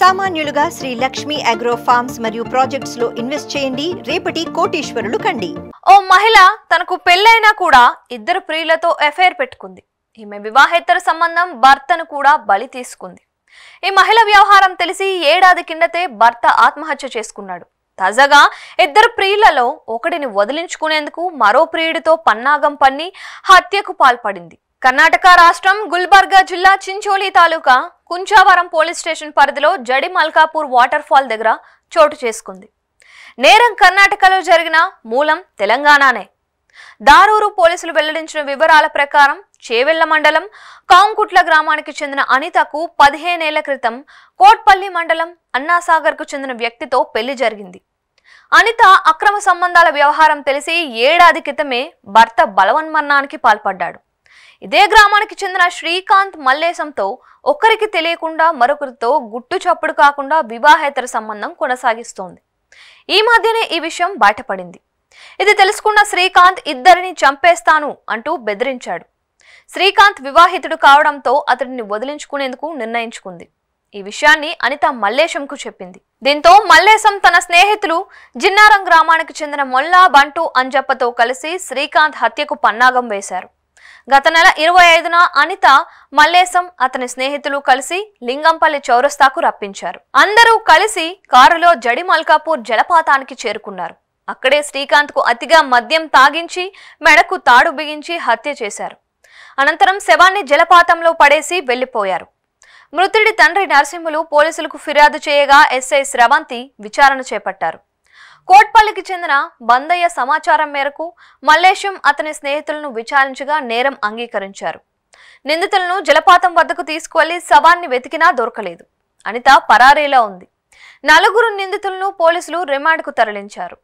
సామాన్యులుగా Shri Lakshmi agro farms మరియు projects లో invest చేయండి రేపటి కోటీశ్వరులు కండి ఓ మహిళ తనకు పెళ్ళైనా కూడా ఇద్దరు ప్రియులతో ఎఫైర్ పెట్టుకుంది ఈమె వివాహేతర సంబంధం భర్తను కూడా బలి తీసుకుంది ఈ మహిళ వ్యవహారం తెలిసి ఏడాది కిందతే భర్త ఆత్మహత్య చేసుకున్నాడు తాజాగా ఇద్దరు ప్రియులలో ఒకడిని వదిలించుకునేందుకు మరో ప్రియుడితో పన్నాగం పన్ని హత్యకు పాల్పడింది కర్ణాటక రాష్ట్రం గుల్బర్గా జిల్లా చించోలి తాలూకా కుంచావరం పోలీస్ స్టేషన్ పరిధిలో జడి మల్కాపూర్ వాటర్ ఫాల్ దగ్గర చోటు చేసుకుంది నేరం కర్ణాటకలో జరిగిన మూలం తెలంగాణనే దారూరు పోలీసులు వెల్లడించిన వివరాల ప్రకారం చేవెళ్ల మండలం కాంకుట్ల గ్రామానికి చెందిన అనితకు పదిహేనేళ్ల క్రితం కోట్పల్లి మండలం అన్నాసాగర్కు చెందిన వ్యక్తితో పెళ్లి జరిగింది అనిత అక్రమ సంబంధాల వ్యవహారం తెలిసి ఏడాది క్రితమే భర్త బలవన్మరణానికి పాల్పడ్డాడు ఇదే గ్రామానికి చెందిన శ్రీకాంత్ మల్లేశంతో ఒకరికి తెలియకుండా మరొకరితో గుట్టు చప్పుడు కాకుండా వివాహేతర సంబంధం కొనసాగిస్తోంది ఈ మధ్యనే ఈ విషయం బయటపడింది ఇది తెలుసుకున్న శ్రీకాంత్ ఇద్దరిని చంపేస్తాను అంటూ బెదిరించాడు శ్రీకాంత్ వివాహితుడు కావడంతో అతడిని వదిలించుకునేందుకు నిర్ణయించుకుంది ఈ విషయాన్ని అనిత మల్లేశంకు చెప్పింది దీంతో మల్లేశం తన స్నేహితులు జిన్నారం గ్రామానికి చెందిన మొల్లా బంటు అంజప్పతో కలిసి శ్రీకాంత్ హత్యకు పన్నాగం వేశారు గత నెల ఇరవై ఐదున అనిత మల్లేశం అతని స్నేహితులు కలిసి లింగంపల్లి చౌరస్తాకు రప్పించారు అందరూ కలిసి కారులో జడి మల్కాపూర్ జలపాతానికి చేరుకున్నారు అక్కడే శ్రీకాంత్కు అతిగా మద్యం తాగించి మెడకు తాడు బిగించి హత్య చేశారు అనంతరం శవాన్ని జలపాతంలో పడేసి వెళ్లిపోయారు మృతుడి తండ్రి నరసింహులు పోలీసులకు ఫిర్యాదు చేయగా ఎస్ఐ శ్రవంతి విచారణ చేపట్టారు కోట్పల్లికి చెందిన బందయ్య సమాచారం మేరకు మల్లేశం అతని స్నేహితులను విచారించగా నేరం అంగీకరించారు నిందితులను జలపాతం వద్దకు తీసుకువెళ్లి శవాన్ని వెతికినా దొరకలేదు అనిత పరారీలో ఉంది నలుగురు నిందితులను పోలీసులు రిమాండ్కు తరలించారు